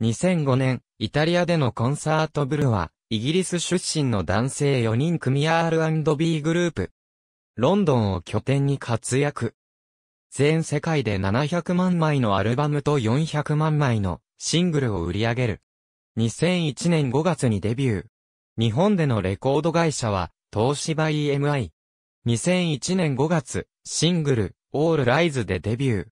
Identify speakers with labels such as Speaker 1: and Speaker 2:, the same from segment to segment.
Speaker 1: 2005年、イタリアでのコンサートブルは、イギリス出身の男性4人組 R&B グループ。ロンドンを拠点に活躍。全世界で700万枚のアルバムと400万枚のシングルを売り上げる。2001年5月にデビュー。日本でのレコード会社は、東芝 EMI。2001年5月、シングル、オールライズでデビュ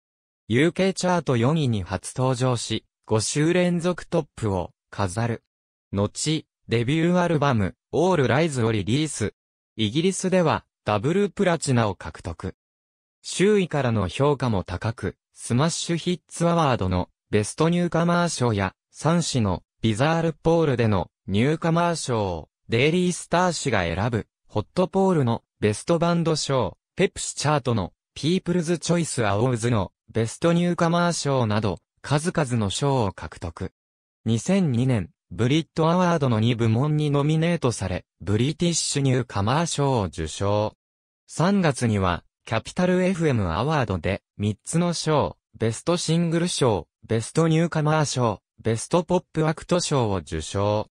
Speaker 1: ー。UK チャート4位に初登場し、5週連続トップを飾る。後、デビューアルバム、オールライズをリリース。イギリスでは、ダブルプラチナを獲得。周囲からの評価も高く、スマッシュヒッツアワードのベストニューカマー賞や、3誌のビザールポールでのニューカマー賞を、デイリースター氏が選ぶ、ホットポールのベストバンド賞、ペプシチャートのピープルズチョイスアオーズのベストニューカマー賞など、数々の賞を獲得。2002年、ブリットアワードの2部門にノミネートされ、ブリティッシュニューカマー賞を受賞。3月には、キャピタル FM アワードで、3つの賞、ベストシングル賞、ベストニューカマー賞、ベストポップアクト賞を受賞。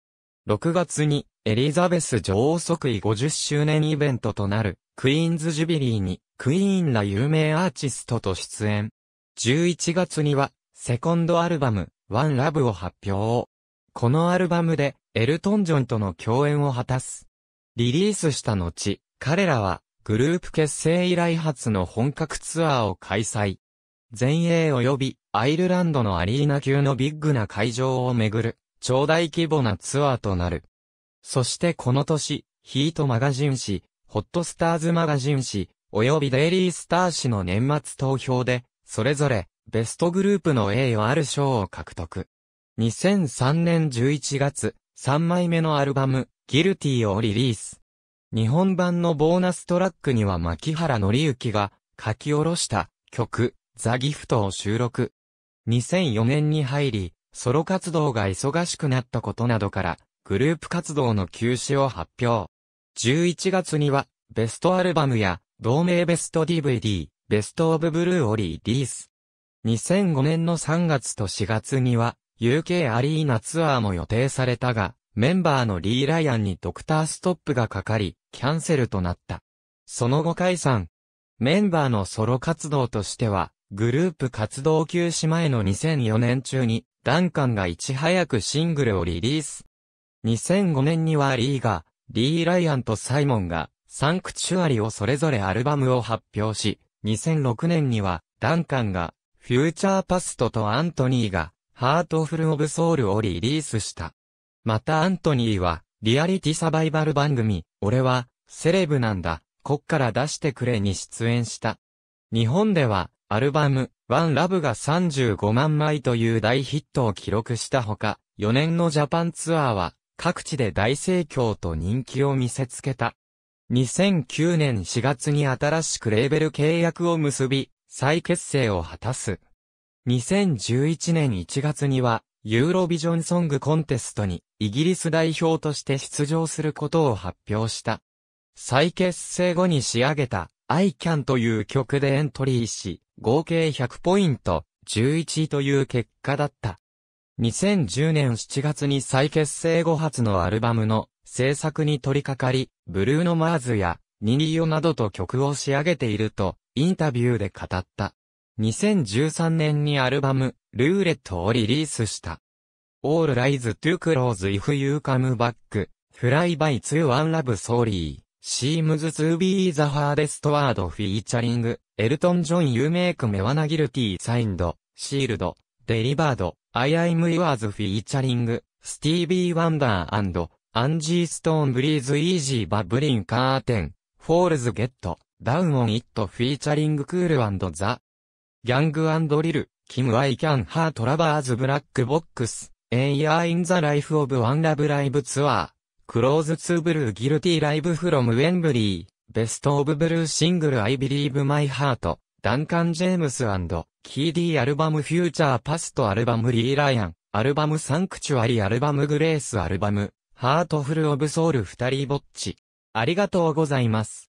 Speaker 1: 6月に、エリザベス女王即位50周年イベントとなる、クイーンズジュビリーに、クイーンら有名アーティストと出演。11月には、セコンドアルバム、ワンラブを発表。このアルバムで、エルトン・ジョンとの共演を果たす。リリースした後、彼らは、グループ結成以来初の本格ツアーを開催。全英及びアイルランドのアリーナ級のビッグな会場をめぐる、超大規模なツアーとなる。そしてこの年、ヒートマガジン誌、ホットスターズマガジン誌、及びデイリースター誌の年末投票で、それぞれ、ベストグループの栄誉ある賞を獲得。2003年11月、3枚目のアルバム、ギルティをリリース。日本版のボーナストラックには牧原則之が書き下ろした曲、ザ・ギフトを収録。2004年に入り、ソロ活動が忙しくなったことなどから、グループ活動の休止を発表。11月には、ベストアルバムや、同名ベスト DVD、ベストオブブルーをリリース。2005年の3月と4月には、UK アリーナツアーも予定されたが、メンバーのリー・ライアンにドクターストップがかかり、キャンセルとなった。その後解散。メンバーのソロ活動としては、グループ活動休止前の2004年中に、ダンカンがいち早くシングルをリリース。2005年にはリーが、リー・ライアンとサイモンが、サンクチュアリをそれぞれアルバムを発表し、2006年には、ダンカンが、フューチャーパストとアントニーが、ハートフル・オブ・ソウルをリリースした。またアントニーは、リアリティサバイバル番組、俺は、セレブなんだ、こっから出してくれに出演した。日本では、アルバム、ワンラブが35万枚という大ヒットを記録したほか、4年のジャパンツアーは、各地で大盛況と人気を見せつけた。2009年4月に新しくレーベル契約を結び、再結成を果たす。2011年1月には、ユーロビジョンソングコンテストに、イギリス代表として出場することを発表した。再結成後に仕上げた、I Can という曲でエントリーし、合計100ポイント、11位という結果だった。2010年7月に再結成後初のアルバムの制作に取り掛かり、ブルーノ・マーズやニニオなどと曲を仕上げていると、インタビューで語った。2013年にアルバム、ルーレットをリリースした。All Rise to Close If You Come Back, Fly By To One Love Story, Seems to Be the Hardest Word Featuring, Elton John You Make Me Wanna Guilty Signed, Shield, Delivered, I Am Yours Featuring, Stevie Wonder and, Angie Stone Breeze Easy Bubbling Curtain, Falls Get, ダウンオンイットフィーチャリングクールザ、ギャングリル、キムアイキャンハートラバーズブラックボックス、エイヤーインザライフオブワンラブライブツアー、クローズツーブルーギルティーライブフロムウェンブリー、ベストオブブルーシングルアイビリーブマイハート、ダンカン・ジェームスキーディーアルバムフューチャーパストアルバムリーライアン、アルバムサンクチュアリアルバムグレースアルバム、ハートフルオブソウル二人ぼっち。ありがとうございます。